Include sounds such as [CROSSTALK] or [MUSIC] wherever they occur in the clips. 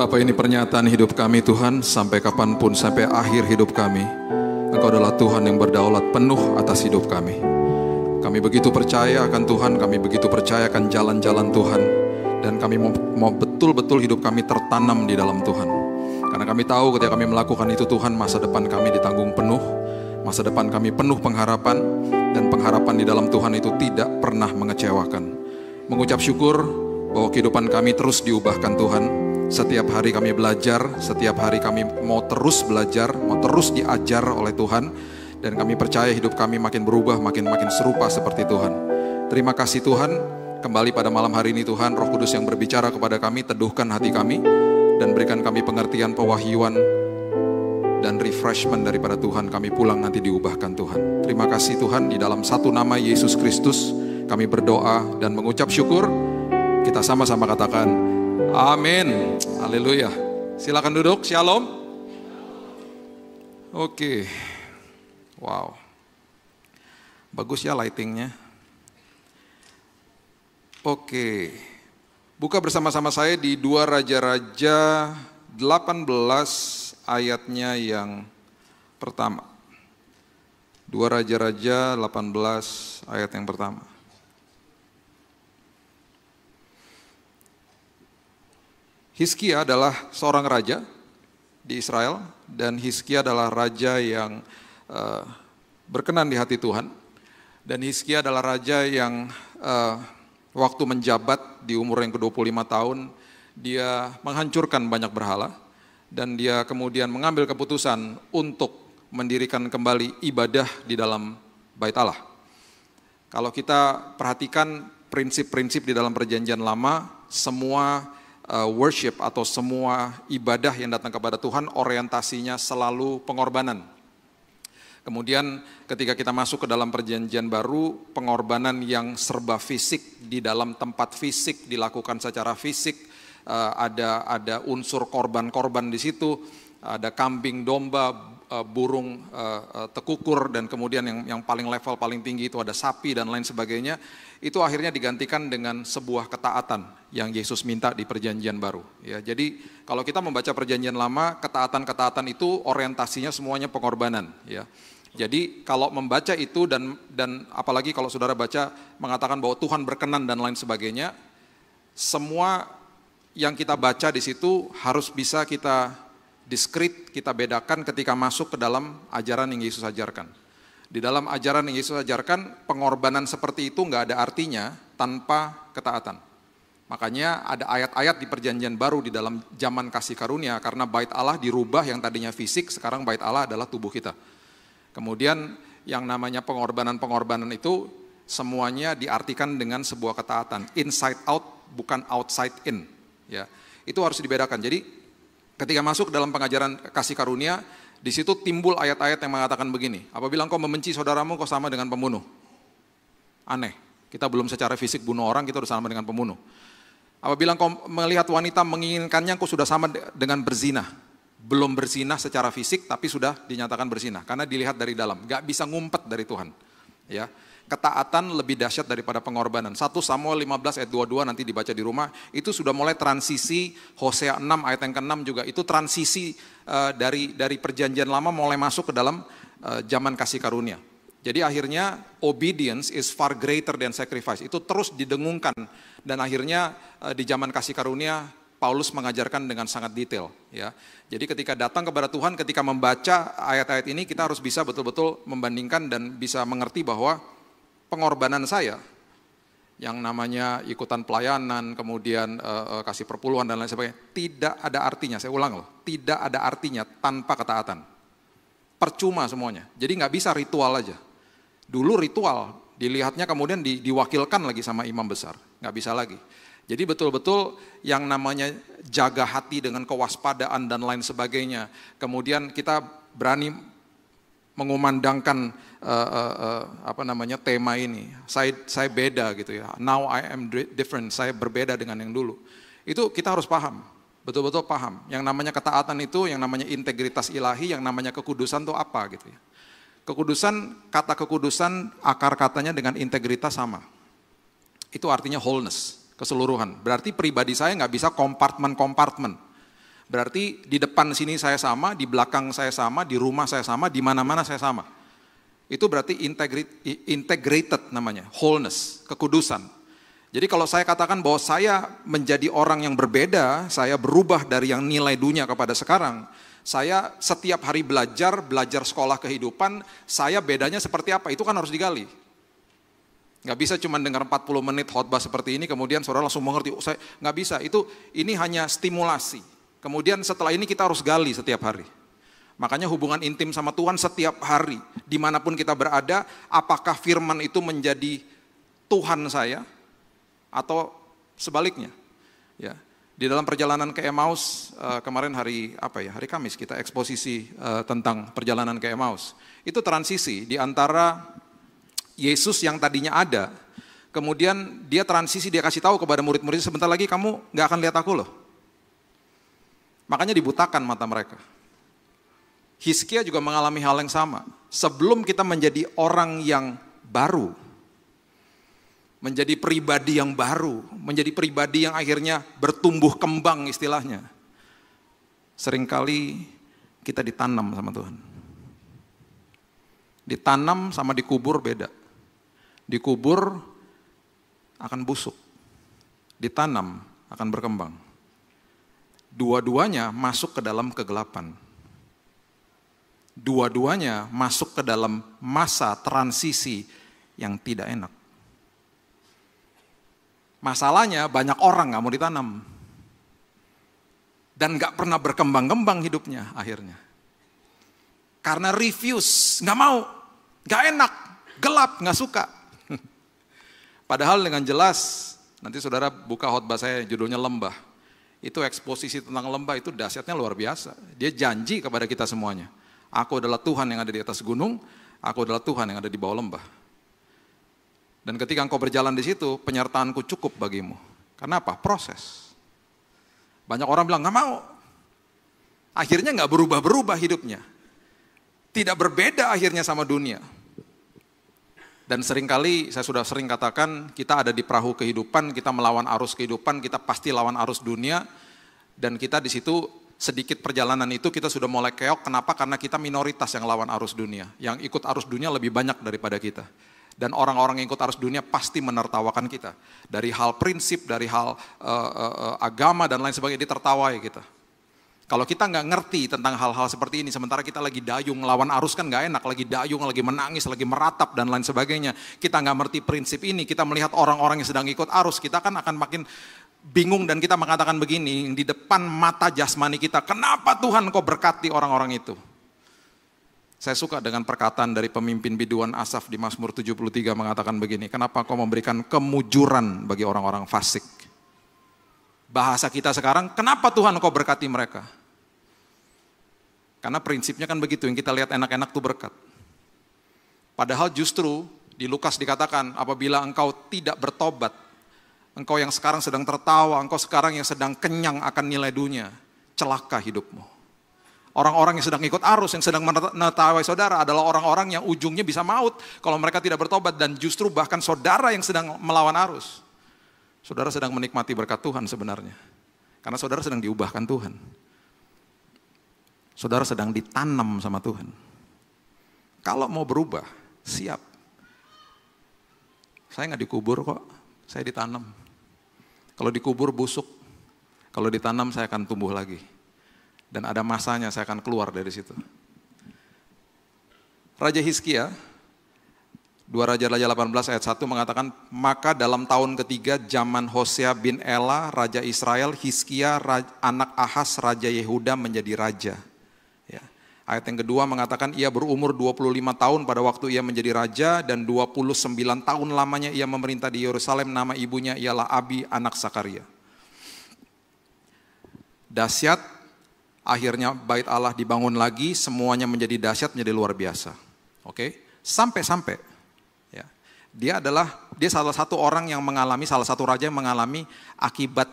Bapak ini pernyataan hidup kami Tuhan sampai kapanpun sampai akhir hidup kami. Engkau adalah Tuhan yang berdaulat penuh atas hidup kami. Kami begitu percaya akan Tuhan, kami begitu percaya akan jalan-jalan Tuhan. Dan kami mau betul-betul hidup kami tertanam di dalam Tuhan. Karena kami tahu ketika kami melakukan itu Tuhan masa depan kami ditanggung penuh. Masa depan kami penuh pengharapan. Dan pengharapan di dalam Tuhan itu tidak pernah mengecewakan. Mengucap syukur bahwa kehidupan kami terus diubahkan Tuhan setiap hari kami belajar, setiap hari kami mau terus belajar, mau terus diajar oleh Tuhan. Dan kami percaya hidup kami makin berubah, makin-makin serupa seperti Tuhan. Terima kasih Tuhan, kembali pada malam hari ini Tuhan, Roh Kudus yang berbicara kepada kami, teduhkan hati kami, dan berikan kami pengertian, pewahyuan, dan refreshment daripada Tuhan kami pulang nanti diubahkan Tuhan. Terima kasih Tuhan di dalam satu nama Yesus Kristus kami berdoa dan mengucap syukur. Kita sama-sama katakan Amin. Haleluya. Silakan duduk. Shalom. Oke. Okay. Wow. Bagus ya lightingnya. Oke. Okay. Buka bersama-sama saya di dua Raja-Raja 18 ayatnya yang pertama. Dua Raja-Raja 18 ayat yang pertama. Hiskia adalah seorang raja di Israel dan Hiskia adalah raja yang uh, berkenan di hati Tuhan dan Hiskia adalah raja yang uh, waktu menjabat di umur yang ke-25 tahun dia menghancurkan banyak berhala dan dia kemudian mengambil keputusan untuk mendirikan kembali ibadah di dalam bait Allah. Kalau kita perhatikan prinsip-prinsip di dalam perjanjian lama, semua Eh, worship atau semua ibadah yang datang kepada Tuhan orientasinya selalu pengorbanan. Kemudian ketika kita masuk ke dalam perjanjian baru, pengorbanan yang serba fisik di dalam tempat fisik dilakukan secara fisik, eh, ada ada unsur korban-korban di situ, ada kambing domba, eh, burung tekukur dan kemudian yang yang paling level paling tinggi itu ada sapi dan lain sebagainya, itu akhirnya digantikan dengan sebuah ketaatan yang Yesus minta di perjanjian baru. Ya, jadi kalau kita membaca perjanjian lama, ketaatan-ketaatan itu orientasinya semuanya pengorbanan. Ya. Jadi kalau membaca itu dan dan apalagi kalau saudara baca mengatakan bahwa Tuhan berkenan dan lain sebagainya, semua yang kita baca di situ harus bisa kita diskrit, kita bedakan ketika masuk ke dalam ajaran yang Yesus ajarkan. Di dalam ajaran yang Yesus ajarkan, pengorbanan seperti itu nggak ada artinya tanpa ketaatan. Makanya ada ayat-ayat di perjanjian baru di dalam zaman kasih karunia karena bait Allah dirubah yang tadinya fisik sekarang bait Allah adalah tubuh kita. Kemudian yang namanya pengorbanan-pengorbanan itu semuanya diartikan dengan sebuah ketaatan, inside out bukan outside in, ya. Itu harus dibedakan. Jadi ketika masuk dalam pengajaran kasih karunia, di situ timbul ayat-ayat yang mengatakan begini, apabila engkau membenci saudaramu kau sama dengan pembunuh. Aneh. Kita belum secara fisik bunuh orang, kita harus sama dengan pembunuh. Apabila engkau melihat wanita menginginkannya, engkau sudah sama dengan berzinah, Belum berzinah secara fisik, tapi sudah dinyatakan berzinah Karena dilihat dari dalam, gak bisa ngumpet dari Tuhan. Ya, Ketaatan lebih dahsyat daripada pengorbanan. 1 Samuel 15 ayat 22 nanti dibaca di rumah, itu sudah mulai transisi Hosea 6 ayat yang ke-6 juga. Itu transisi uh, dari dari perjanjian lama mulai masuk ke dalam uh, zaman kasih karunia. Jadi akhirnya obedience is far greater than sacrifice. Itu terus didengungkan dan akhirnya eh, di zaman kasih karunia Paulus mengajarkan dengan sangat detail ya. Jadi ketika datang kepada Tuhan ketika membaca ayat-ayat ini kita harus bisa betul-betul membandingkan dan bisa mengerti bahwa pengorbanan saya yang namanya ikutan pelayanan, kemudian eh, eh, kasih perpuluhan dan lain sebagainya, tidak ada artinya. Saya ulang loh, tidak ada artinya tanpa ketaatan. Percuma semuanya. Jadi nggak bisa ritual aja. Dulu ritual, dilihatnya kemudian di, diwakilkan lagi sama imam besar, nggak bisa lagi. Jadi betul-betul yang namanya jaga hati dengan kewaspadaan dan lain sebagainya. Kemudian kita berani mengumandangkan uh, uh, uh, apa namanya tema ini. Saya saya beda gitu ya. Now I am different. Saya berbeda dengan yang dulu. Itu kita harus paham. Betul-betul paham. Yang namanya ketaatan itu, yang namanya integritas ilahi, yang namanya kekudusan itu apa gitu ya. Kekudusan, kata kekudusan akar katanya dengan integritas sama. Itu artinya wholeness, keseluruhan. Berarti pribadi saya nggak bisa kompartmen-kompartmen. Berarti di depan sini saya sama, di belakang saya sama, di rumah saya sama, di mana-mana saya sama. Itu berarti integrated namanya, wholeness, kekudusan. Jadi kalau saya katakan bahwa saya menjadi orang yang berbeda, saya berubah dari yang nilai dunia kepada sekarang, saya setiap hari belajar, belajar sekolah kehidupan, saya bedanya seperti apa, itu kan harus digali. Nggak bisa cuma dengar 40 menit khotbah seperti ini, kemudian saudara langsung mengerti, oh, saya nggak bisa, itu ini hanya stimulasi. Kemudian setelah ini kita harus gali setiap hari. Makanya hubungan intim sama Tuhan setiap hari, dimanapun kita berada, apakah firman itu menjadi Tuhan saya, atau sebaliknya. Ya, di dalam perjalanan ke Emmaus eh, kemarin hari apa ya? Hari Kamis kita eksposisi eh, tentang perjalanan ke Emmaus. Itu transisi di antara Yesus yang tadinya ada, kemudian dia transisi dia kasih tahu kepada murid murid sebentar lagi kamu nggak akan lihat aku loh. Makanya dibutakan mata mereka. Hiskia juga mengalami hal yang sama. Sebelum kita menjadi orang yang baru, menjadi pribadi yang baru, menjadi pribadi yang akhirnya bertumbuh kembang istilahnya. Seringkali kita ditanam sama Tuhan. Ditanam sama dikubur beda. Dikubur akan busuk. Ditanam akan berkembang. Dua-duanya masuk ke dalam kegelapan. Dua-duanya masuk ke dalam masa transisi yang tidak enak. Masalahnya banyak orang nggak mau ditanam. Dan nggak pernah berkembang-kembang hidupnya akhirnya. Karena refuse, nggak mau, nggak enak, gelap, nggak suka. [LAUGHS] Padahal dengan jelas, nanti saudara buka khotbah saya judulnya lembah. Itu eksposisi tentang lembah itu dahsyatnya luar biasa. Dia janji kepada kita semuanya. Aku adalah Tuhan yang ada di atas gunung, aku adalah Tuhan yang ada di bawah lembah. Dan ketika engkau berjalan di situ, penyertaanku cukup bagimu. Karena apa? Proses. Banyak orang bilang, gak mau. Akhirnya gak berubah-berubah hidupnya. Tidak berbeda akhirnya sama dunia. Dan seringkali, saya sudah sering katakan, kita ada di perahu kehidupan, kita melawan arus kehidupan, kita pasti lawan arus dunia, dan kita di situ sedikit perjalanan itu kita sudah mulai keok. Kenapa? Karena kita minoritas yang lawan arus dunia. Yang ikut arus dunia lebih banyak daripada kita dan orang-orang yang ikut arus dunia pasti menertawakan kita. Dari hal prinsip, dari hal uh, uh, agama dan lain sebagainya ditertawai kita. Kalau kita nggak ngerti tentang hal-hal seperti ini, sementara kita lagi dayung lawan arus kan nggak enak, lagi dayung, lagi menangis, lagi meratap dan lain sebagainya. Kita nggak ngerti prinsip ini, kita melihat orang-orang yang sedang ikut arus, kita kan akan makin bingung dan kita mengatakan begini di depan mata jasmani kita, kenapa Tuhan kau berkati orang-orang itu? Saya suka dengan perkataan dari pemimpin biduan Asaf di Mazmur 73 mengatakan begini, kenapa kau memberikan kemujuran bagi orang-orang fasik? Bahasa kita sekarang, kenapa Tuhan kau berkati mereka? Karena prinsipnya kan begitu, yang kita lihat enak-enak tuh berkat. Padahal justru di Lukas dikatakan, apabila engkau tidak bertobat, engkau yang sekarang sedang tertawa, engkau sekarang yang sedang kenyang akan nilai dunia, celaka hidupmu. Orang-orang yang sedang ikut arus, yang sedang menertawai saudara adalah orang-orang yang ujungnya bisa maut kalau mereka tidak bertobat dan justru bahkan saudara yang sedang melawan arus. Saudara sedang menikmati berkat Tuhan sebenarnya. Karena saudara sedang diubahkan Tuhan. Saudara sedang ditanam sama Tuhan. Kalau mau berubah, siap. Saya nggak dikubur kok, saya ditanam. Kalau dikubur busuk, kalau ditanam saya akan tumbuh lagi. Dan ada masanya saya akan keluar dari situ. Raja Hiskia, dua Raja-Raja 18 ayat 1 mengatakan, Maka dalam tahun ketiga zaman Hosea bin Ela, Raja Israel, Hiskia, anak Ahas, Raja Yehuda menjadi raja. Ya. Ayat yang kedua mengatakan, ia berumur 25 tahun pada waktu ia menjadi raja, dan 29 tahun lamanya ia memerintah di Yerusalem, nama ibunya ialah Abi, anak Sakaria. Dasyat Akhirnya bait Allah dibangun lagi, semuanya menjadi dahsyat, menjadi luar biasa. Oke, sampai-sampai ya. Dia adalah dia salah satu orang yang mengalami salah satu raja yang mengalami akibat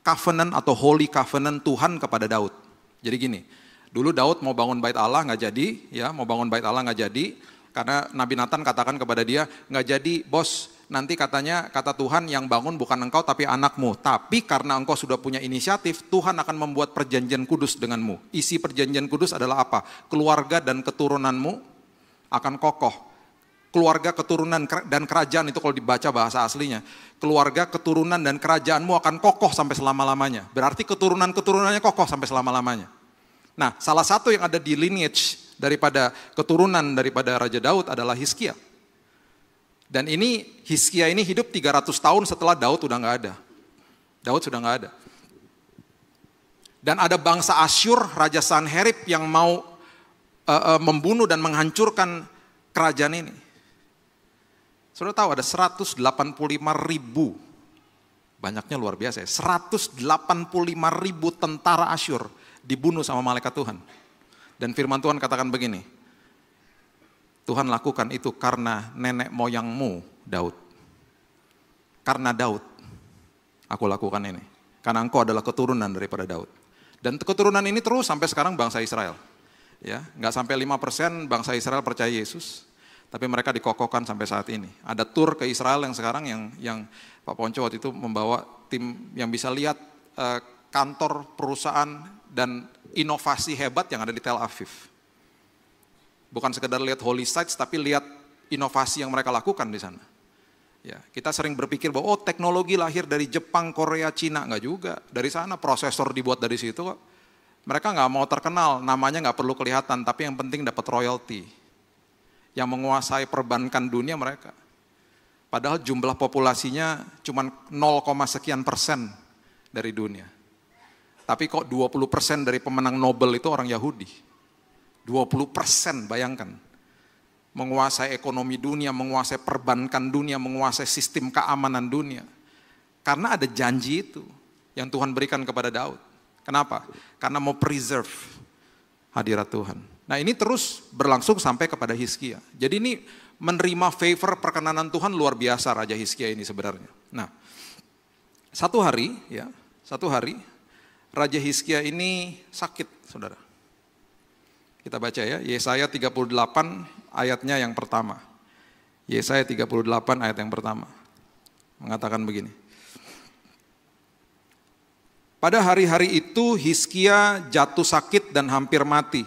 covenant atau holy covenant Tuhan kepada Daud. Jadi gini, dulu Daud mau bangun bait Allah nggak jadi, ya mau bangun bait Allah nggak jadi, karena Nabi Nathan katakan kepada dia nggak jadi, bos nanti katanya kata Tuhan yang bangun bukan engkau tapi anakmu. Tapi karena engkau sudah punya inisiatif, Tuhan akan membuat perjanjian kudus denganmu. Isi perjanjian kudus adalah apa? Keluarga dan keturunanmu akan kokoh. Keluarga, keturunan, dan kerajaan itu kalau dibaca bahasa aslinya. Keluarga, keturunan, dan kerajaanmu akan kokoh sampai selama-lamanya. Berarti keturunan-keturunannya kokoh sampai selama-lamanya. Nah, salah satu yang ada di lineage daripada keturunan daripada Raja Daud adalah Hiskia. Dan ini Hiskia ini hidup 300 tahun setelah Daud sudah nggak ada. Daud sudah nggak ada. Dan ada bangsa Asyur, Raja Sanherib yang mau uh, uh, membunuh dan menghancurkan kerajaan ini. Sudah tahu ada 185 ribu, banyaknya luar biasa ya, 185 ribu tentara Asyur dibunuh sama malaikat Tuhan. Dan firman Tuhan katakan begini, Tuhan lakukan itu karena nenek moyangmu Daud. Karena Daud aku lakukan ini. Karena engkau adalah keturunan daripada Daud. Dan keturunan ini terus sampai sekarang bangsa Israel. Ya, nggak sampai 5% bangsa Israel percaya Yesus, tapi mereka dikokokkan sampai saat ini. Ada tur ke Israel yang sekarang yang yang Pak Ponco waktu itu membawa tim yang bisa lihat eh, kantor perusahaan dan inovasi hebat yang ada di Tel Aviv. Bukan sekedar lihat holy sites, tapi lihat inovasi yang mereka lakukan di sana. Ya, kita sering berpikir bahwa oh teknologi lahir dari Jepang, Korea, Cina nggak juga. Dari sana prosesor dibuat dari situ kok. Mereka nggak mau terkenal, namanya nggak perlu kelihatan, tapi yang penting dapat royalti. Yang menguasai perbankan dunia mereka. Padahal jumlah populasinya cuma 0, sekian persen dari dunia. Tapi kok 20 persen dari pemenang Nobel itu orang Yahudi. 20 persen, bayangkan. Menguasai ekonomi dunia, menguasai perbankan dunia, menguasai sistem keamanan dunia. Karena ada janji itu yang Tuhan berikan kepada Daud. Kenapa? Karena mau preserve hadirat Tuhan. Nah ini terus berlangsung sampai kepada Hiskia. Jadi ini menerima favor perkenanan Tuhan luar biasa Raja Hiskia ini sebenarnya. Nah satu hari ya, satu hari Raja Hiskia ini sakit saudara kita baca ya, Yesaya 38 ayatnya yang pertama. Yesaya 38 ayat yang pertama. Mengatakan begini. Pada hari-hari itu Hiskia jatuh sakit dan hampir mati.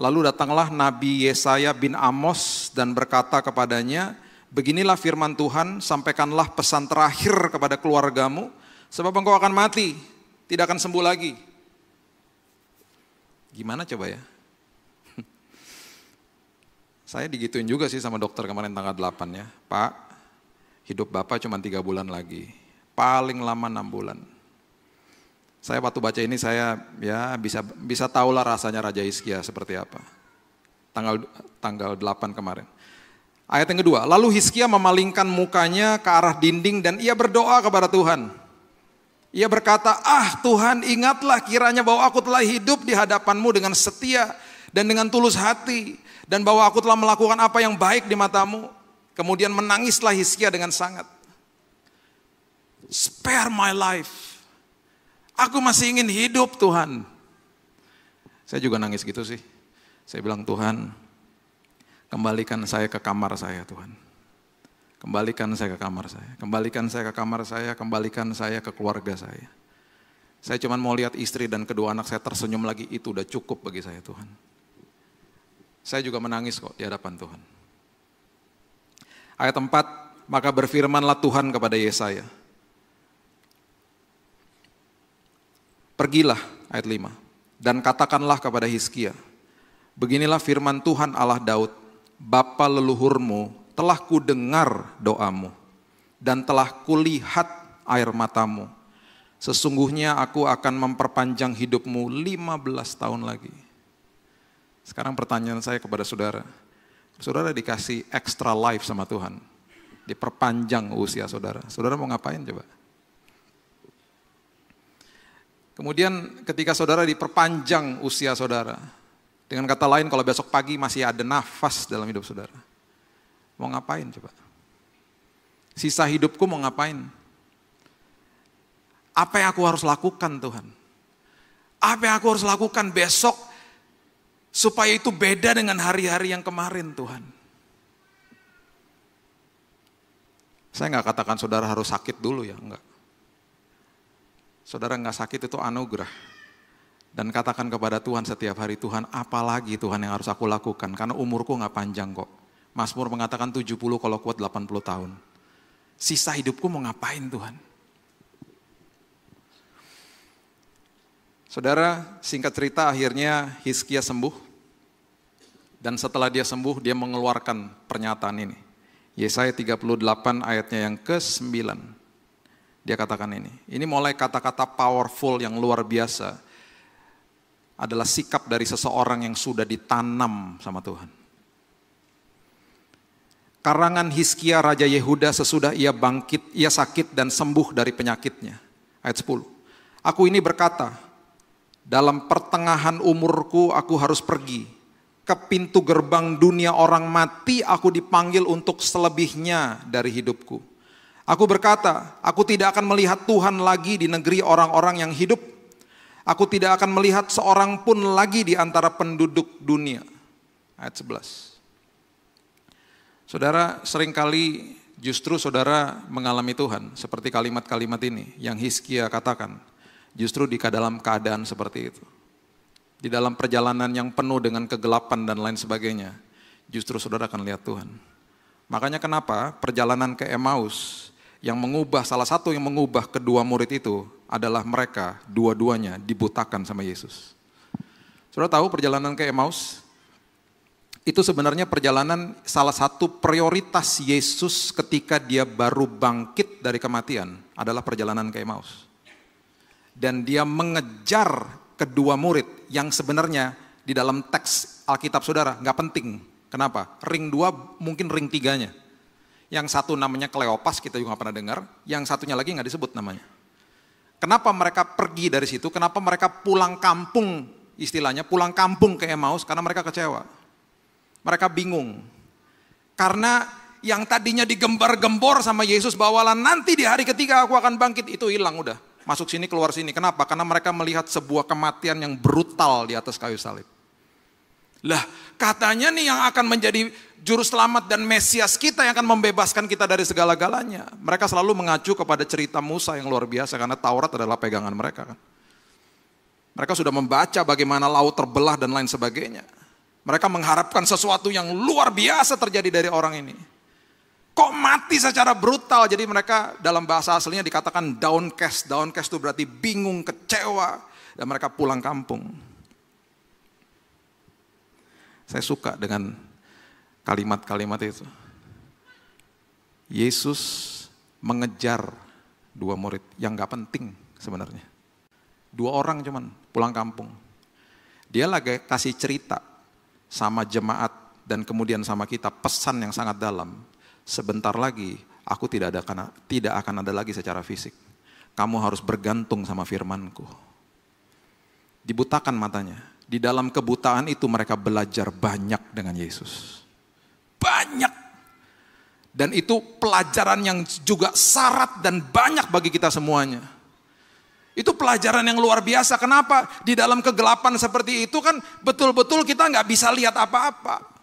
Lalu datanglah Nabi Yesaya bin Amos dan berkata kepadanya, Beginilah firman Tuhan, sampaikanlah pesan terakhir kepada keluargamu, sebab engkau akan mati, tidak akan sembuh lagi. Gimana coba ya? Saya digituin juga sih sama dokter kemarin tanggal 8 ya. Pak, hidup Bapak cuma tiga bulan lagi. Paling lama enam bulan. Saya waktu baca ini saya ya bisa bisa tahulah rasanya Raja Iskia seperti apa. Tanggal tanggal 8 kemarin. Ayat yang kedua, lalu Hiskia memalingkan mukanya ke arah dinding dan ia berdoa kepada Tuhan. Ia berkata, ah Tuhan ingatlah kiranya bahwa aku telah hidup di hadapanmu dengan setia dan dengan tulus hati dan bahwa aku telah melakukan apa yang baik di matamu. Kemudian menangislah Hiskia dengan sangat. Spare my life. Aku masih ingin hidup Tuhan. Saya juga nangis gitu sih. Saya bilang Tuhan, kembalikan saya ke kamar saya Tuhan. Kembalikan saya ke kamar saya. Kembalikan saya ke kamar saya, kembalikan saya ke keluarga saya. Saya cuma mau lihat istri dan kedua anak saya tersenyum lagi, itu udah cukup bagi saya Tuhan. Saya juga menangis kok di hadapan Tuhan. Ayat 4, maka berfirmanlah Tuhan kepada Yesaya. Pergilah, ayat 5, dan katakanlah kepada Hiskia, beginilah firman Tuhan Allah Daud, Bapa leluhurmu telah kudengar doamu dan telah kulihat air matamu. Sesungguhnya aku akan memperpanjang hidupmu 15 tahun lagi. Sekarang pertanyaan saya kepada saudara. Saudara dikasih extra life sama Tuhan. Diperpanjang usia saudara. Saudara mau ngapain coba? Kemudian ketika saudara diperpanjang usia saudara, dengan kata lain kalau besok pagi masih ada nafas dalam hidup saudara, mau ngapain coba? Sisa hidupku mau ngapain? Apa yang aku harus lakukan Tuhan? Apa yang aku harus lakukan besok Supaya itu beda dengan hari-hari yang kemarin Tuhan. Saya nggak katakan saudara harus sakit dulu ya, enggak. Saudara nggak sakit itu anugerah. Dan katakan kepada Tuhan setiap hari, Tuhan apalagi Tuhan yang harus aku lakukan, karena umurku nggak panjang kok. Mazmur mengatakan 70 kalau kuat 80 tahun. Sisa hidupku mau ngapain Tuhan? Saudara, singkat cerita akhirnya Hiskia sembuh. Dan setelah dia sembuh, dia mengeluarkan pernyataan ini. Yesaya 38 ayatnya yang ke-9. Dia katakan ini. Ini mulai kata-kata powerful yang luar biasa. Adalah sikap dari seseorang yang sudah ditanam sama Tuhan. Karangan Hiskia Raja Yehuda sesudah ia bangkit, ia sakit dan sembuh dari penyakitnya. Ayat 10. Aku ini berkata, dalam pertengahan umurku aku harus pergi. Ke pintu gerbang dunia orang mati aku dipanggil untuk selebihnya dari hidupku. Aku berkata, aku tidak akan melihat Tuhan lagi di negeri orang-orang yang hidup. Aku tidak akan melihat seorang pun lagi di antara penduduk dunia. Ayat 11. Saudara, seringkali justru saudara mengalami Tuhan. Seperti kalimat-kalimat ini yang Hiskia katakan justru di dalam keadaan seperti itu. Di dalam perjalanan yang penuh dengan kegelapan dan lain sebagainya, justru saudara akan lihat Tuhan. Makanya kenapa perjalanan ke Emmaus yang mengubah salah satu yang mengubah kedua murid itu adalah mereka dua-duanya dibutakan sama Yesus. Saudara tahu perjalanan ke Emmaus itu sebenarnya perjalanan salah satu prioritas Yesus ketika dia baru bangkit dari kematian adalah perjalanan ke Emmaus dan dia mengejar kedua murid yang sebenarnya di dalam teks Alkitab saudara nggak penting. Kenapa? Ring dua mungkin ring tiganya. Yang satu namanya Kleopas kita juga pernah dengar, yang satunya lagi nggak disebut namanya. Kenapa mereka pergi dari situ? Kenapa mereka pulang kampung istilahnya pulang kampung ke Emmaus karena mereka kecewa. Mereka bingung. Karena yang tadinya digembar-gembor sama Yesus bahwa nanti di hari ketiga aku akan bangkit itu hilang udah masuk sini keluar sini. Kenapa? Karena mereka melihat sebuah kematian yang brutal di atas kayu salib. Lah, katanya nih yang akan menjadi juru selamat dan Mesias kita yang akan membebaskan kita dari segala-galanya. Mereka selalu mengacu kepada cerita Musa yang luar biasa karena Taurat adalah pegangan mereka kan. Mereka sudah membaca bagaimana laut terbelah dan lain sebagainya. Mereka mengharapkan sesuatu yang luar biasa terjadi dari orang ini. Kok mati secara brutal? Jadi mereka dalam bahasa aslinya dikatakan downcast. Downcast itu berarti bingung, kecewa. Dan mereka pulang kampung. Saya suka dengan kalimat-kalimat itu. Yesus mengejar dua murid yang gak penting sebenarnya. Dua orang cuman pulang kampung. Dia lagi kasih cerita sama jemaat dan kemudian sama kita pesan yang sangat dalam sebentar lagi aku tidak ada karena tidak akan ada lagi secara fisik. Kamu harus bergantung sama firmanku. Dibutakan matanya. Di dalam kebutaan itu mereka belajar banyak dengan Yesus. Banyak. Dan itu pelajaran yang juga syarat dan banyak bagi kita semuanya. Itu pelajaran yang luar biasa. Kenapa? Di dalam kegelapan seperti itu kan betul-betul kita nggak bisa lihat apa-apa.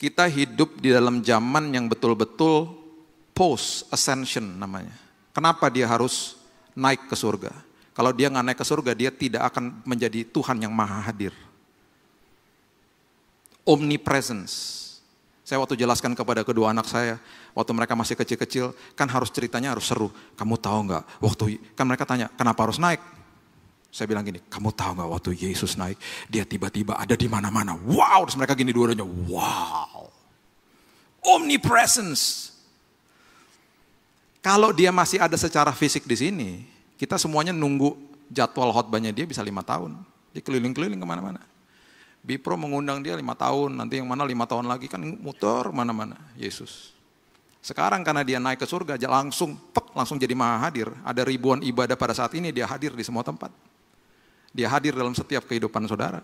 kita hidup di dalam zaman yang betul-betul post ascension namanya. Kenapa dia harus naik ke surga? Kalau dia nggak naik ke surga, dia tidak akan menjadi Tuhan yang maha hadir. Omnipresence. Saya waktu jelaskan kepada kedua anak saya, waktu mereka masih kecil-kecil, kan harus ceritanya harus seru. Kamu tahu nggak? Waktu kan mereka tanya, kenapa harus naik? Saya bilang gini, kamu tahu nggak waktu Yesus naik, dia tiba-tiba ada di mana-mana. Wow, terus mereka gini dua-duanya, wow. Omnipresence. Kalau dia masih ada secara fisik di sini, kita semuanya nunggu jadwal khotbahnya dia bisa lima tahun. Dia keliling-keliling kemana-mana. Bipro mengundang dia lima tahun, nanti yang mana lima tahun lagi kan muter mana-mana Yesus. Sekarang karena dia naik ke surga, langsung pek, langsung jadi maha hadir. Ada ribuan ibadah pada saat ini dia hadir di semua tempat. Dia hadir dalam setiap kehidupan saudara.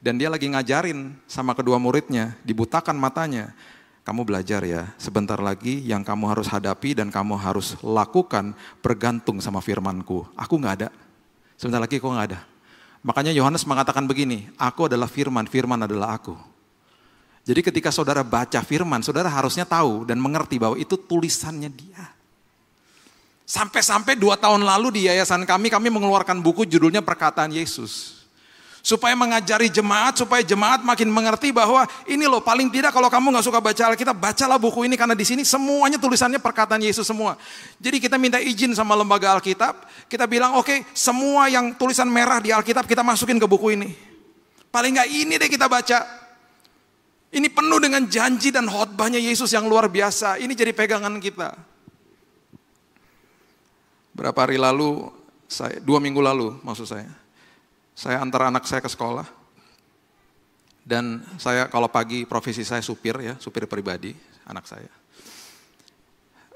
Dan dia lagi ngajarin sama kedua muridnya, dibutakan matanya. Kamu belajar ya, sebentar lagi yang kamu harus hadapi dan kamu harus lakukan bergantung sama firmanku. Aku nggak ada. Sebentar lagi kok nggak ada. Makanya Yohanes mengatakan begini, aku adalah firman, firman adalah aku. Jadi ketika saudara baca firman, saudara harusnya tahu dan mengerti bahwa itu tulisannya dia. Sampai-sampai dua tahun lalu di yayasan kami, kami mengeluarkan buku judulnya Perkataan Yesus. Supaya mengajari jemaat, supaya jemaat makin mengerti bahwa ini loh paling tidak kalau kamu nggak suka baca Alkitab, bacalah buku ini karena di sini semuanya tulisannya perkataan Yesus semua. Jadi kita minta izin sama lembaga Alkitab, kita bilang oke okay, semua yang tulisan merah di Alkitab kita masukin ke buku ini. Paling nggak ini deh kita baca, ini penuh dengan janji dan khotbahnya Yesus yang luar biasa. Ini jadi pegangan kita. Berapa hari lalu, saya, dua minggu lalu maksud saya, saya antar anak saya ke sekolah, dan saya kalau pagi profesi saya supir ya, supir pribadi anak saya.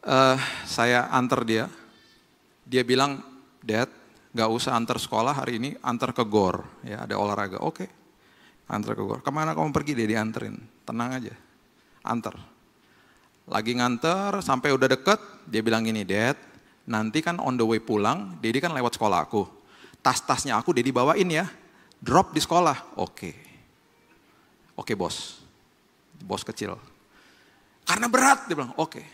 Uh, saya antar dia, dia bilang, Dad, gak usah antar sekolah hari ini, antar ke gor, ya ada olahraga, oke. Okay. Antar ke gor, kemana kamu pergi dia dianterin, tenang aja, antar. Lagi nganter sampai udah deket, dia bilang gini, Dad, nanti kan on the way pulang, Dedi kan lewat sekolah aku. Tas-tasnya aku Dedi bawain ya, drop di sekolah. Oke. Okay. Oke okay, bos. Bos kecil. Karena berat, dia bilang oke. Okay.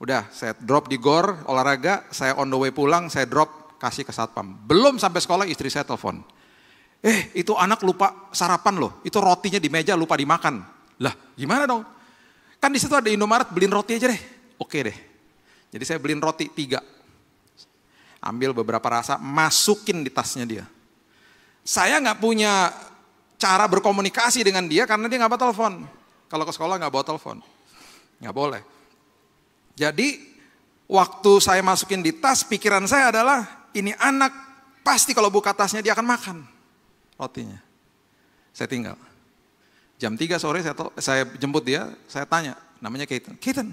Udah, saya drop di gor, olahraga, saya on the way pulang, saya drop, kasih ke satpam. Belum sampai sekolah istri saya telepon. Eh, itu anak lupa sarapan loh. Itu rotinya di meja lupa dimakan. Lah, gimana dong? Kan di situ ada Indomaret, beliin roti aja deh. Oke deh. Jadi saya beliin roti tiga ambil beberapa rasa, masukin di tasnya dia. Saya nggak punya cara berkomunikasi dengan dia karena dia nggak bawa telepon. Kalau ke sekolah nggak bawa telepon, nggak boleh. Jadi waktu saya masukin di tas, pikiran saya adalah ini anak pasti kalau buka tasnya dia akan makan rotinya. Saya tinggal. Jam 3 sore saya, saya jemput dia, saya tanya, namanya Keaton. Keaton,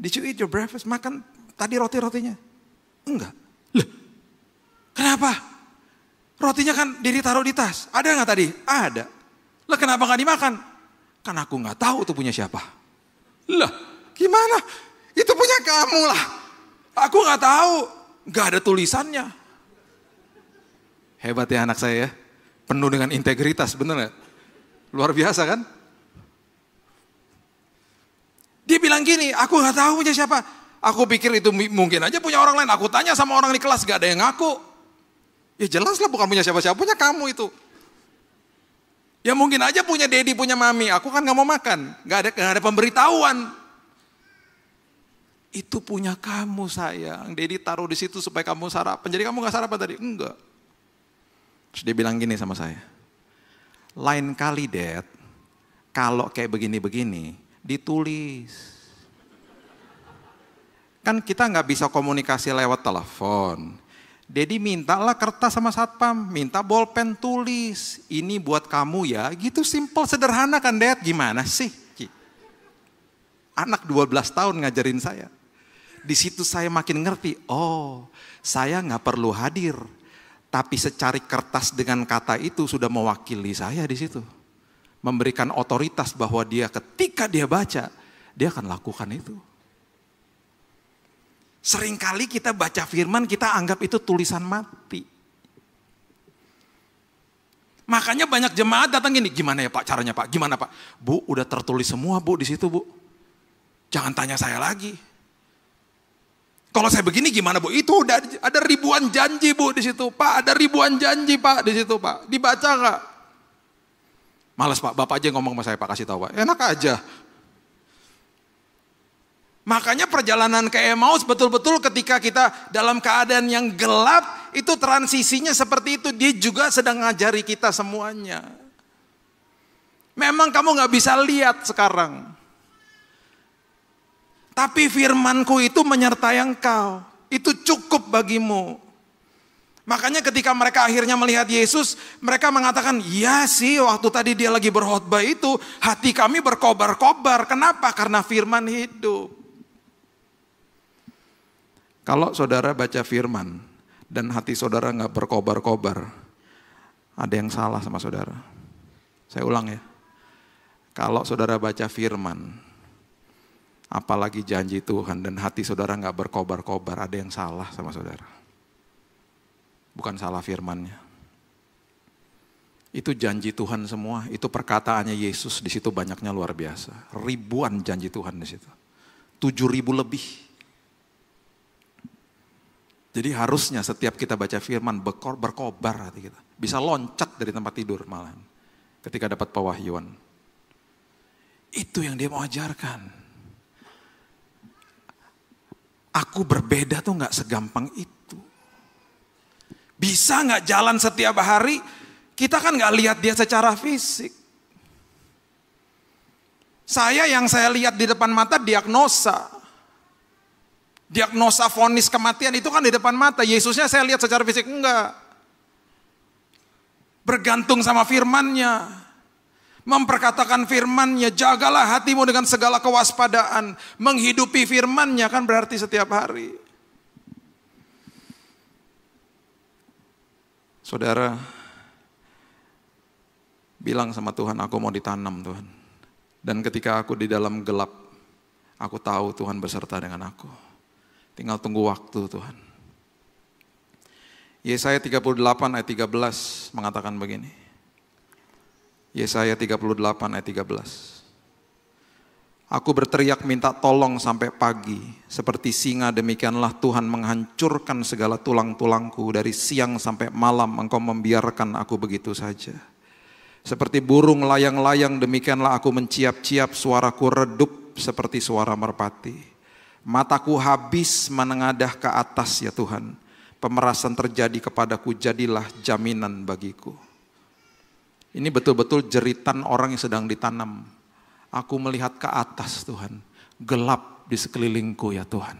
did you eat your breakfast? Makan tadi roti-rotinya? Enggak. Loh, kenapa? Rotinya kan diri taruh di tas. Ada nggak tadi? Ada. Lah kenapa nggak dimakan? Karena aku nggak tahu itu punya siapa. Lah, gimana? Itu punya kamu lah. Aku nggak tahu. Nggak ada tulisannya. Hebat ya anak saya ya. Penuh dengan integritas, bener gak? Luar biasa kan? Dia bilang gini, aku nggak tahu punya siapa. Aku pikir itu mungkin aja punya orang lain. Aku tanya sama orang di kelas, gak ada yang ngaku. Ya jelas lah bukan punya siapa-siapa, punya kamu itu. Ya mungkin aja punya daddy, punya mami. Aku kan gak mau makan. Gak ada, gak ada pemberitahuan. Itu punya kamu sayang. Daddy taruh di situ supaya kamu sarapan. Jadi kamu gak sarapan tadi? Enggak. Terus dia bilang gini sama saya. Lain kali dad, kalau kayak begini-begini, ditulis Kan kita nggak bisa komunikasi lewat telepon. Dedi mintalah kertas sama satpam, minta bolpen tulis. Ini buat kamu ya. Gitu simple sederhana kan Dad, gimana sih? Anak 12 tahun ngajarin saya. Di situ saya makin ngerti, oh saya nggak perlu hadir. Tapi secari kertas dengan kata itu sudah mewakili saya di situ. Memberikan otoritas bahwa dia ketika dia baca, dia akan lakukan itu. Seringkali kita baca firman, kita anggap itu tulisan mati. Makanya banyak jemaat datang gini, gimana ya Pak caranya Pak? Gimana Pak? Bu, udah tertulis semua Bu di situ Bu. Jangan tanya saya lagi. Kalau saya begini gimana Bu? Itu udah ada ribuan janji Bu di situ. Pak, ada ribuan janji Pak di situ Pak. Dibaca nggak? Males Pak, Bapak aja yang ngomong sama saya Pak, kasih tahu Pak. Enak aja. Makanya perjalanan ke Emmaus betul-betul ketika kita dalam keadaan yang gelap itu transisinya seperti itu. Dia juga sedang ngajari kita semuanya. Memang kamu gak bisa lihat sekarang. Tapi firmanku itu menyertai engkau. Itu cukup bagimu. Makanya ketika mereka akhirnya melihat Yesus, mereka mengatakan, ya sih waktu tadi dia lagi berkhotbah itu, hati kami berkobar-kobar. Kenapa? Karena firman hidup. Kalau saudara baca firman dan hati saudara nggak berkobar-kobar, ada yang salah sama saudara. Saya ulang ya. Kalau saudara baca firman, apalagi janji Tuhan dan hati saudara nggak berkobar-kobar, ada yang salah sama saudara. Bukan salah firmannya. Itu janji Tuhan semua, itu perkataannya Yesus di situ banyaknya luar biasa. Ribuan janji Tuhan di situ. Tujuh ribu lebih jadi harusnya setiap kita baca firman berkobar hati kita. Bisa loncat dari tempat tidur malam ketika dapat pewahyuan. Itu yang dia mau ajarkan. Aku berbeda tuh gak segampang itu. Bisa gak jalan setiap hari? Kita kan gak lihat dia secara fisik. Saya yang saya lihat di depan mata diagnosa, Diagnosa fonis kematian itu kan di depan mata. Yesusnya saya lihat secara fisik enggak. Bergantung sama firmannya. Memperkatakan firmannya, jagalah hatimu dengan segala kewaspadaan. Menghidupi firmannya kan berarti setiap hari. Saudara, bilang sama Tuhan, aku mau ditanam Tuhan. Dan ketika aku di dalam gelap, aku tahu Tuhan beserta dengan aku. Tinggal tunggu waktu Tuhan. Yesaya 38 ayat 13 mengatakan begini. Yesaya 38 ayat 13. Aku berteriak minta tolong sampai pagi. Seperti singa demikianlah Tuhan menghancurkan segala tulang-tulangku. Dari siang sampai malam engkau membiarkan aku begitu saja. Seperti burung layang-layang demikianlah aku menciap-ciap suaraku redup seperti suara merpati. Mataku habis menengadah ke atas ya Tuhan. Pemerasan terjadi kepadaku, jadilah jaminan bagiku. Ini betul-betul jeritan orang yang sedang ditanam. Aku melihat ke atas Tuhan. Gelap di sekelilingku ya Tuhan.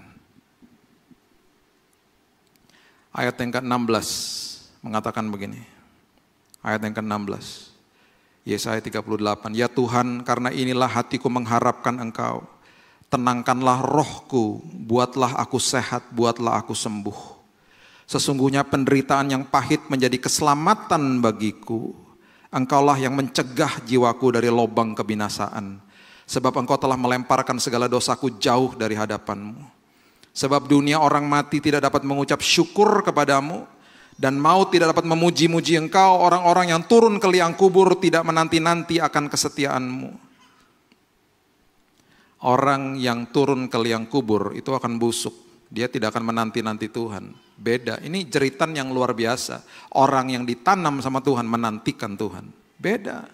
Ayat yang ke-16 mengatakan begini. Ayat yang ke-16. Yesaya 38, Ya Tuhan, karena inilah hatiku mengharapkan Engkau Tenangkanlah rohku, buatlah aku sehat, buatlah aku sembuh. Sesungguhnya penderitaan yang pahit menjadi keselamatan bagiku. Engkaulah yang mencegah jiwaku dari lobang kebinasaan. Sebab engkau telah melemparkan segala dosaku jauh dari hadapanmu. Sebab dunia orang mati tidak dapat mengucap syukur kepadamu, dan maut tidak dapat memuji-muji engkau orang-orang yang turun ke liang kubur tidak menanti-nanti akan kesetiaanmu orang yang turun ke liang kubur itu akan busuk. Dia tidak akan menanti-nanti Tuhan. Beda. Ini jeritan yang luar biasa. Orang yang ditanam sama Tuhan menantikan Tuhan. Beda.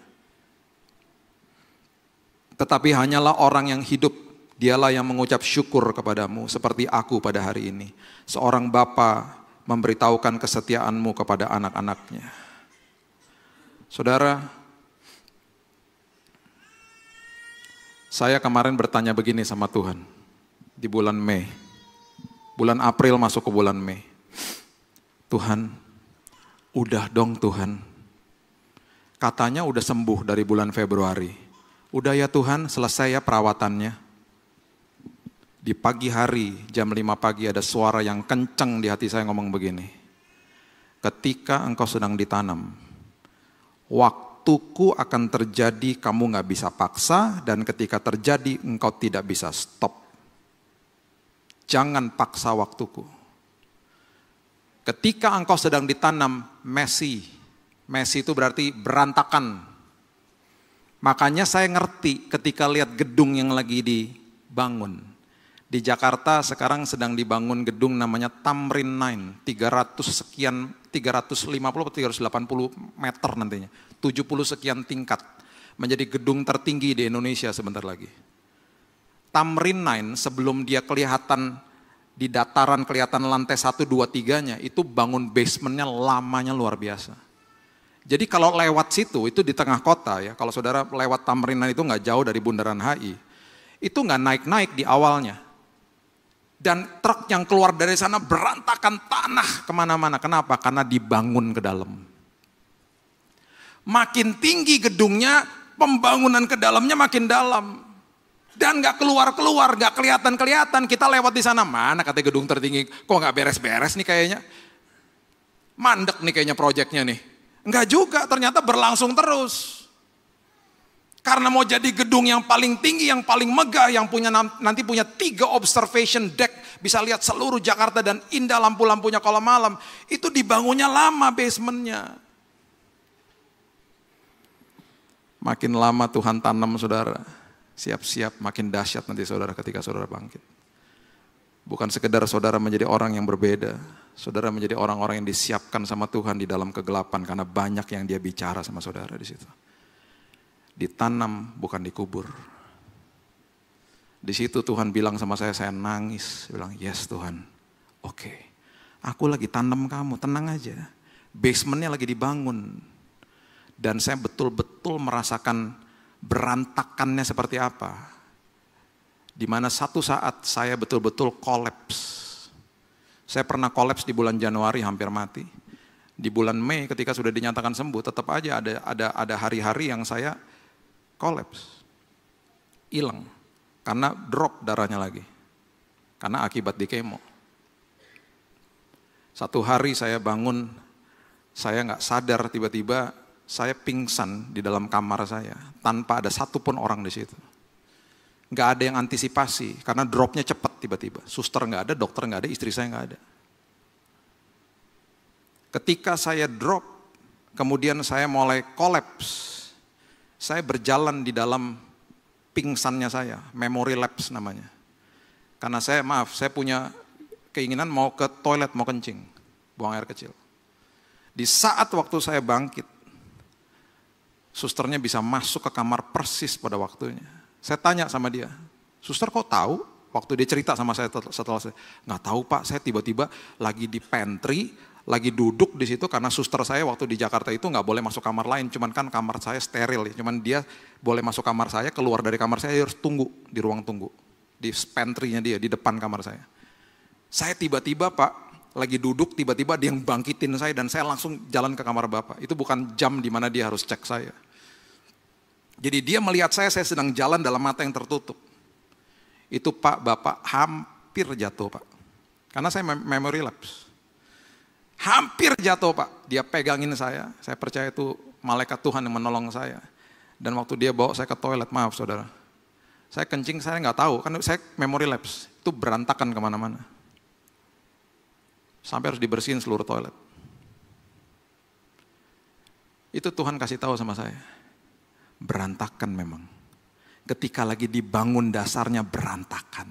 Tetapi hanyalah orang yang hidup Dialah yang mengucap syukur kepadamu seperti aku pada hari ini. Seorang bapa memberitahukan kesetiaanmu kepada anak-anaknya. Saudara, Saya kemarin bertanya begini sama Tuhan di bulan Mei. Bulan April masuk ke bulan Mei. Tuhan, udah dong Tuhan. Katanya udah sembuh dari bulan Februari. Udah ya Tuhan, selesai ya perawatannya. Di pagi hari, jam 5 pagi ada suara yang kenceng di hati saya ngomong begini. Ketika engkau sedang ditanam, waktu waktuku akan terjadi, kamu nggak bisa paksa, dan ketika terjadi, engkau tidak bisa stop. Jangan paksa waktuku. Ketika engkau sedang ditanam, messi, messi itu berarti berantakan. Makanya saya ngerti ketika lihat gedung yang lagi dibangun. Di Jakarta sekarang sedang dibangun gedung namanya Tamrin 9, 300 sekian, 350 atau 380 meter nantinya. 70 sekian tingkat, menjadi gedung tertinggi di Indonesia sebentar lagi. Tamrin 9 sebelum dia kelihatan di dataran kelihatan lantai 1, 2, 3-nya, itu bangun basementnya lamanya luar biasa. Jadi kalau lewat situ, itu di tengah kota ya, kalau saudara lewat Tamrinan itu nggak jauh dari Bundaran HI, itu nggak naik-naik di awalnya. Dan truk yang keluar dari sana berantakan tanah kemana-mana. Kenapa? Karena dibangun ke dalam. Makin tinggi gedungnya, pembangunan ke dalamnya makin dalam. Dan gak keluar-keluar, gak kelihatan-kelihatan. Kita lewat di sana, mana kata gedung tertinggi, kok gak beres-beres nih kayaknya. Mandek nih kayaknya proyeknya nih. Nggak juga, ternyata berlangsung terus. Karena mau jadi gedung yang paling tinggi, yang paling megah, yang punya nanti punya tiga observation deck, bisa lihat seluruh Jakarta dan indah lampu-lampunya kalau malam. Itu dibangunnya lama basementnya. Makin lama Tuhan tanam saudara, siap-siap makin dahsyat nanti saudara ketika saudara bangkit. Bukan sekedar saudara menjadi orang yang berbeda, saudara menjadi orang-orang yang disiapkan sama Tuhan di dalam kegelapan karena banyak yang dia bicara sama saudara di situ. Ditanam bukan dikubur. Di situ Tuhan bilang sama saya, saya nangis, bilang, "Yes Tuhan. Oke. Okay. Aku lagi tanam kamu, tenang aja. Basementnya lagi dibangun dan saya betul-betul merasakan berantakannya seperti apa. Di mana satu saat saya betul-betul kolaps. Saya pernah kolaps di bulan Januari hampir mati. Di bulan Mei ketika sudah dinyatakan sembuh tetap aja ada ada ada hari-hari yang saya kolaps. Hilang karena drop darahnya lagi. Karena akibat di kemo. Satu hari saya bangun, saya nggak sadar tiba-tiba saya pingsan di dalam kamar saya tanpa ada satupun orang di situ. Gak ada yang antisipasi karena dropnya cepat tiba-tiba. Suster nggak ada, dokter nggak ada, istri saya nggak ada. Ketika saya drop, kemudian saya mulai kolaps. Saya berjalan di dalam pingsannya saya, memory lapse namanya. Karena saya maaf, saya punya keinginan mau ke toilet, mau kencing, buang air kecil. Di saat waktu saya bangkit, susternya bisa masuk ke kamar persis pada waktunya. Saya tanya sama dia, suster kok tahu? Waktu dia cerita sama saya setelah saya, nggak tahu pak, saya tiba-tiba lagi di pantry, lagi duduk di situ karena suster saya waktu di Jakarta itu nggak boleh masuk kamar lain, cuman kan kamar saya steril, ya. cuman dia boleh masuk kamar saya, keluar dari kamar saya harus tunggu di ruang tunggu, di pantry-nya dia, di depan kamar saya. Saya tiba-tiba pak, lagi duduk tiba-tiba dia yang bangkitin saya dan saya langsung jalan ke kamar bapak. Itu bukan jam di mana dia harus cek saya. Jadi dia melihat saya, saya sedang jalan dalam mata yang tertutup. Itu pak bapak hampir jatuh pak. Karena saya memory lapse. Hampir jatuh pak. Dia pegangin saya, saya percaya itu malaikat Tuhan yang menolong saya. Dan waktu dia bawa saya ke toilet, maaf saudara. Saya kencing, saya nggak tahu, kan saya memory lapse. Itu berantakan kemana-mana Sampai harus dibersihin seluruh toilet. Itu Tuhan kasih tahu sama saya. Berantakan memang. Ketika lagi dibangun dasarnya berantakan.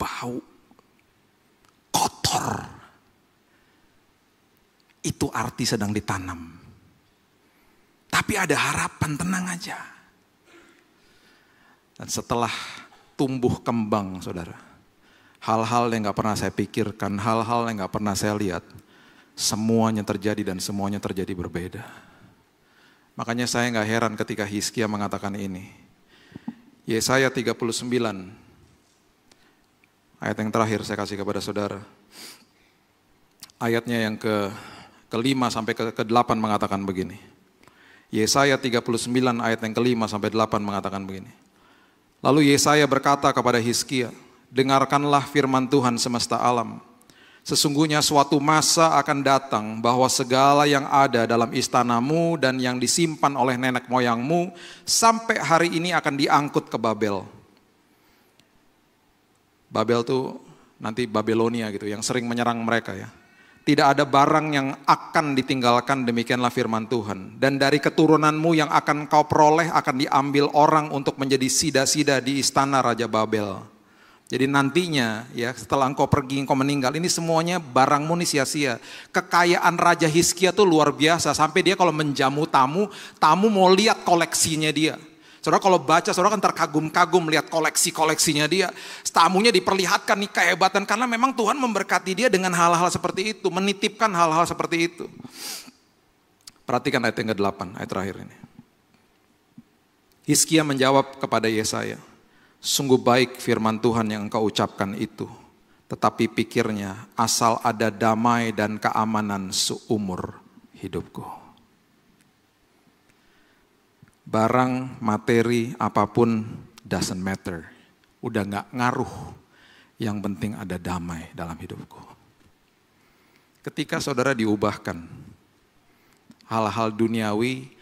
Bau. Kotor. Itu arti sedang ditanam. Tapi ada harapan, tenang aja. Dan setelah tumbuh kembang saudara hal-hal yang gak pernah saya pikirkan, hal-hal yang gak pernah saya lihat, semuanya terjadi dan semuanya terjadi berbeda. Makanya saya gak heran ketika Hiskia mengatakan ini. Yesaya 39 ayat yang terakhir saya kasih kepada saudara. Ayatnya yang ke kelima sampai ke, ke delapan mengatakan begini. Yesaya 39 ayat yang kelima sampai delapan mengatakan begini. Lalu Yesaya berkata kepada Hiskia, dengarkanlah firman Tuhan semesta alam. Sesungguhnya suatu masa akan datang bahwa segala yang ada dalam istanamu dan yang disimpan oleh nenek moyangmu sampai hari ini akan diangkut ke Babel. Babel tuh nanti Babelonia gitu yang sering menyerang mereka ya. Tidak ada barang yang akan ditinggalkan demikianlah firman Tuhan. Dan dari keturunanmu yang akan kau peroleh akan diambil orang untuk menjadi sida-sida di istana Raja Babel. Jadi nantinya ya setelah engkau pergi, engkau meninggal, ini semuanya barangmu ini sia-sia. Kekayaan Raja Hiskia tuh luar biasa, sampai dia kalau menjamu tamu, tamu mau lihat koleksinya dia. Saudara kalau baca, saudara kan terkagum-kagum lihat koleksi-koleksinya dia. Tamunya diperlihatkan nih kehebatan, karena memang Tuhan memberkati dia dengan hal-hal seperti itu, menitipkan hal-hal seperti itu. Perhatikan ayat yang ke-8, ayat terakhir ini. Hiskia menjawab kepada Yesaya, Sungguh baik firman Tuhan yang engkau ucapkan itu. Tetapi pikirnya, asal ada damai dan keamanan seumur hidupku. Barang, materi, apapun, doesn't matter. Udah nggak ngaruh. Yang penting ada damai dalam hidupku. Ketika saudara diubahkan, hal-hal duniawi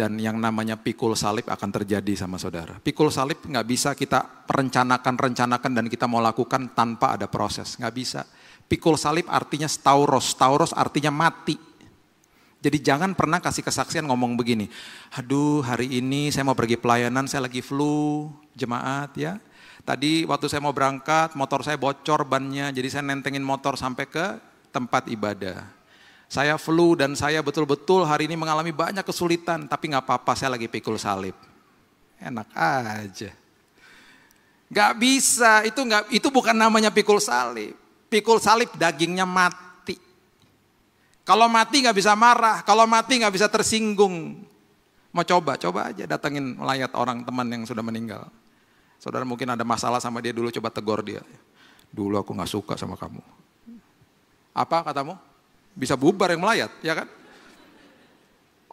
dan yang namanya pikul salib akan terjadi sama saudara. Pikul salib nggak bisa kita perencanakan rencanakan dan kita mau lakukan tanpa ada proses, nggak bisa. Pikul salib artinya stauros, stauros artinya mati. Jadi jangan pernah kasih kesaksian ngomong begini, aduh hari ini saya mau pergi pelayanan, saya lagi flu, jemaat ya. Tadi waktu saya mau berangkat, motor saya bocor bannya, jadi saya nentengin motor sampai ke tempat ibadah saya flu dan saya betul-betul hari ini mengalami banyak kesulitan, tapi nggak apa-apa, saya lagi pikul salib. Enak aja. Gak bisa, itu nggak, itu bukan namanya pikul salib. Pikul salib dagingnya mati. Kalau mati nggak bisa marah, kalau mati nggak bisa tersinggung. Mau coba, coba aja datengin melayat orang teman yang sudah meninggal. Saudara mungkin ada masalah sama dia dulu, coba tegur dia. Dulu aku nggak suka sama kamu. Apa katamu? bisa bubar yang melayat, ya kan?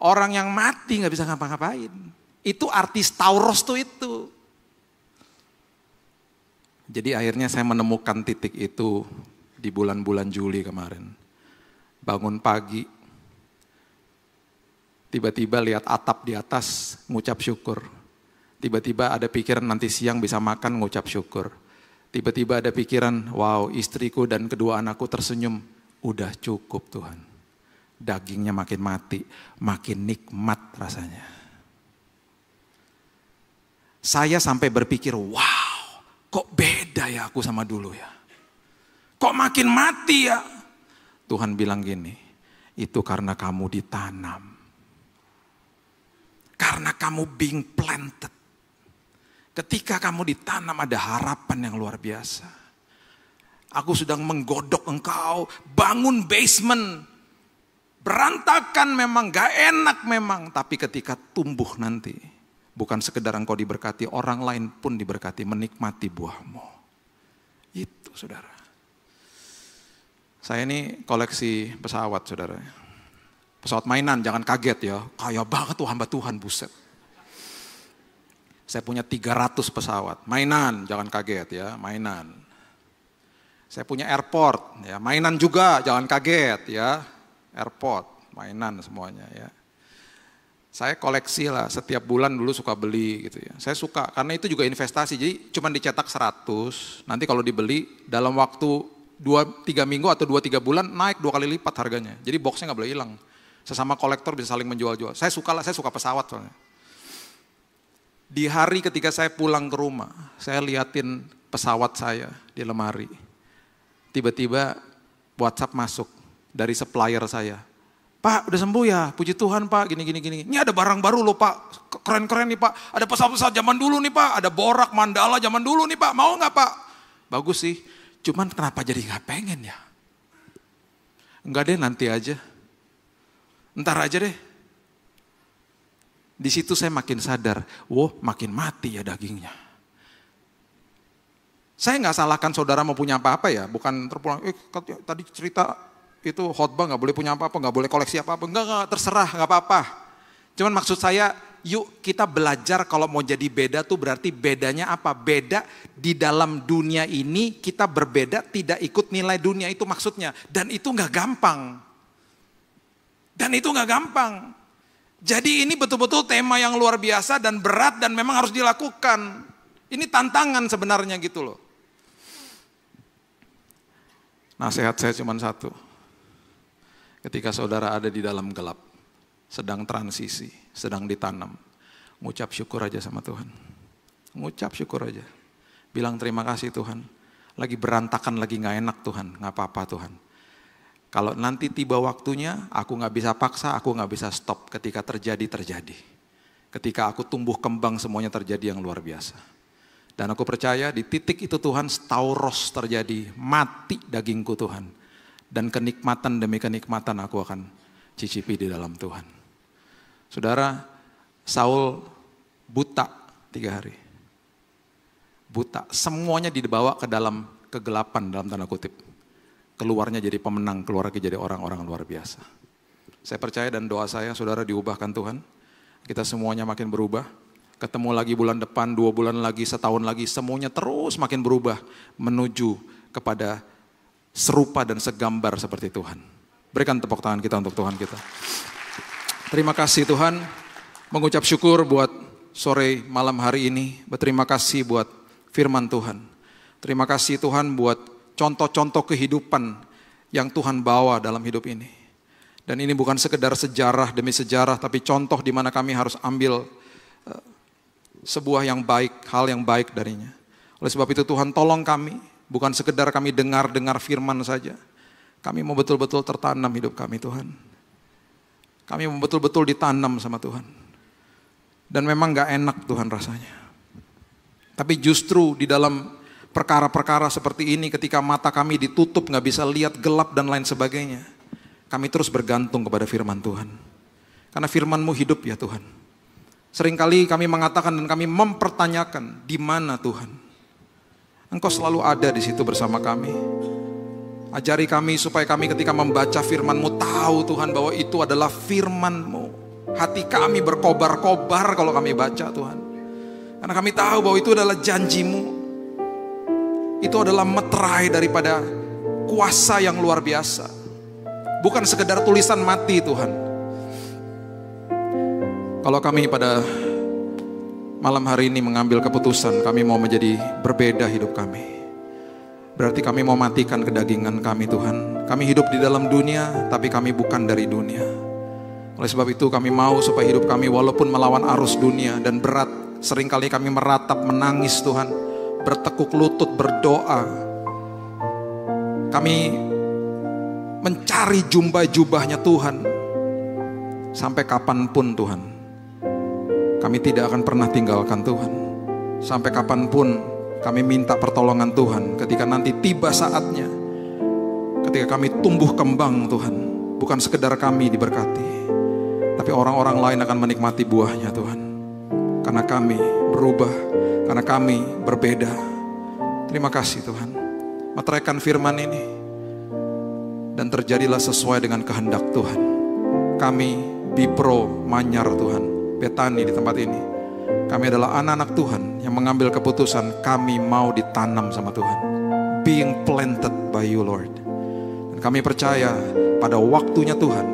Orang yang mati nggak bisa ngapa-ngapain. Itu artis Tauros tuh itu. Jadi akhirnya saya menemukan titik itu di bulan-bulan Juli kemarin. Bangun pagi, tiba-tiba lihat atap di atas, ngucap syukur. Tiba-tiba ada pikiran nanti siang bisa makan, ngucap syukur. Tiba-tiba ada pikiran, wow istriku dan kedua anakku tersenyum, udah cukup Tuhan. Dagingnya makin mati, makin nikmat rasanya. Saya sampai berpikir, wow, kok beda ya aku sama dulu ya. Kok makin mati ya? Tuhan bilang gini, itu karena kamu ditanam. Karena kamu being planted. Ketika kamu ditanam ada harapan yang luar biasa Aku sedang menggodok engkau, bangun basement. Berantakan memang, gak enak memang. Tapi ketika tumbuh nanti, bukan sekedar engkau diberkati, orang lain pun diberkati, menikmati buahmu. Itu saudara. Saya ini koleksi pesawat saudara. Pesawat mainan, jangan kaget ya. Kaya banget tuh hamba Tuhan, buset. Saya punya 300 pesawat. Mainan, jangan kaget ya, mainan. Saya punya airport, ya, mainan juga, jangan kaget ya. Airport, mainan semuanya ya. Saya koleksi lah, setiap bulan dulu suka beli gitu ya. Saya suka, karena itu juga investasi, jadi cuma dicetak 100, nanti kalau dibeli dalam waktu 2-3 minggu atau 2-3 bulan naik dua kali lipat harganya. Jadi boxnya nggak boleh hilang. Sesama kolektor bisa saling menjual-jual. Saya suka lah, saya suka pesawat soalnya. Di hari ketika saya pulang ke rumah, saya liatin pesawat saya di lemari. Tiba-tiba WhatsApp masuk dari supplier saya. Pak, udah sembuh ya? Puji Tuhan, Pak. Gini, gini, gini. Ini ada barang baru loh, Pak. Keren-keren nih, Pak. Ada pesawat-pesawat zaman dulu nih, Pak. Ada borak, mandala zaman dulu nih, Pak. Mau nggak, Pak? Bagus sih. Cuman kenapa jadi nggak pengen ya? Enggak deh, nanti aja. Ntar aja deh. Di situ saya makin sadar, wow, makin mati ya dagingnya. Saya nggak salahkan saudara mau punya apa-apa ya, bukan terpulang, eh ya, tadi cerita itu khotbah nggak boleh punya apa-apa, nggak boleh koleksi apa-apa, nggak -apa. terserah, nggak apa-apa. Cuman maksud saya, yuk kita belajar kalau mau jadi beda tuh berarti bedanya apa? Beda di dalam dunia ini kita berbeda tidak ikut nilai dunia itu maksudnya. Dan itu nggak gampang. Dan itu nggak gampang. Jadi ini betul-betul tema yang luar biasa dan berat dan memang harus dilakukan. Ini tantangan sebenarnya gitu loh. Nasihat saya cuma satu. Ketika saudara ada di dalam gelap, sedang transisi, sedang ditanam, ngucap syukur aja sama Tuhan. Ngucap syukur aja. Bilang terima kasih Tuhan. Lagi berantakan, lagi gak enak Tuhan, Gak apa-apa Tuhan. Kalau nanti tiba waktunya, aku gak bisa paksa, aku gak bisa stop. Ketika terjadi, terjadi. Ketika aku tumbuh kembang, semuanya terjadi yang luar biasa. Dan aku percaya di titik itu Tuhan stauros terjadi, mati dagingku Tuhan. Dan kenikmatan demi kenikmatan aku akan cicipi di dalam Tuhan. Saudara, Saul buta tiga hari. Buta, semuanya dibawa ke dalam kegelapan dalam tanda kutip. Keluarnya jadi pemenang, keluarnya jadi orang-orang luar biasa. Saya percaya dan doa saya, saudara diubahkan Tuhan. Kita semuanya makin berubah ketemu lagi bulan depan, dua bulan lagi, setahun lagi, semuanya terus makin berubah menuju kepada serupa dan segambar seperti Tuhan. Berikan tepuk tangan kita untuk Tuhan kita. Terima kasih Tuhan, mengucap syukur buat sore malam hari ini, berterima kasih buat firman Tuhan. Terima kasih Tuhan buat contoh-contoh kehidupan yang Tuhan bawa dalam hidup ini. Dan ini bukan sekedar sejarah demi sejarah, tapi contoh di mana kami harus ambil eh, sebuah yang baik, hal yang baik darinya. Oleh sebab itu Tuhan tolong kami, bukan sekedar kami dengar-dengar firman saja. Kami mau betul-betul tertanam hidup kami Tuhan. Kami mau betul-betul ditanam sama Tuhan. Dan memang gak enak Tuhan rasanya. Tapi justru di dalam perkara-perkara seperti ini ketika mata kami ditutup gak bisa lihat gelap dan lain sebagainya. Kami terus bergantung kepada firman Tuhan. Karena firmanmu hidup ya Tuhan. Seringkali kami mengatakan dan kami mempertanyakan di mana Tuhan. Engkau selalu ada di situ bersama kami. Ajari kami supaya kami ketika membaca firman-Mu tahu Tuhan bahwa itu adalah firman-Mu. Hati kami berkobar-kobar kalau kami baca Tuhan. Karena kami tahu bahwa itu adalah janjimu. Itu adalah meterai daripada kuasa yang luar biasa. Bukan sekedar tulisan mati Tuhan. Kalau kami pada malam hari ini mengambil keputusan kami mau menjadi berbeda hidup kami. Berarti kami mau matikan kedagingan kami Tuhan. Kami hidup di dalam dunia tapi kami bukan dari dunia. Oleh sebab itu kami mau supaya hidup kami walaupun melawan arus dunia dan berat. Seringkali kami meratap menangis Tuhan. Bertekuk lutut berdoa. Kami mencari jumbai jubahnya Tuhan. Sampai kapanpun Tuhan. Kami tidak akan pernah tinggalkan Tuhan. Sampai kapanpun kami minta pertolongan Tuhan ketika nanti tiba saatnya. Ketika kami tumbuh kembang Tuhan. Bukan sekedar kami diberkati. Tapi orang-orang lain akan menikmati buahnya Tuhan. Karena kami berubah. Karena kami berbeda. Terima kasih Tuhan. Meteraikan firman ini. Dan terjadilah sesuai dengan kehendak Tuhan. Kami Bipro Manyar Tuhan Betani di tempat ini. Kami adalah anak-anak Tuhan yang mengambil keputusan kami mau ditanam sama Tuhan. Being planted by you Lord. Dan kami percaya pada waktunya Tuhan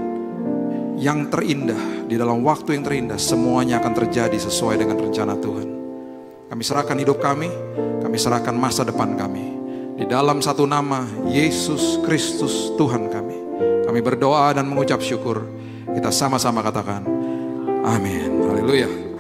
yang terindah di dalam waktu yang terindah semuanya akan terjadi sesuai dengan rencana Tuhan. Kami serahkan hidup kami, kami serahkan masa depan kami. Di dalam satu nama Yesus Kristus Tuhan kami. Kami berdoa dan mengucap syukur. Kita sama-sama katakan, Amén. Aleluya.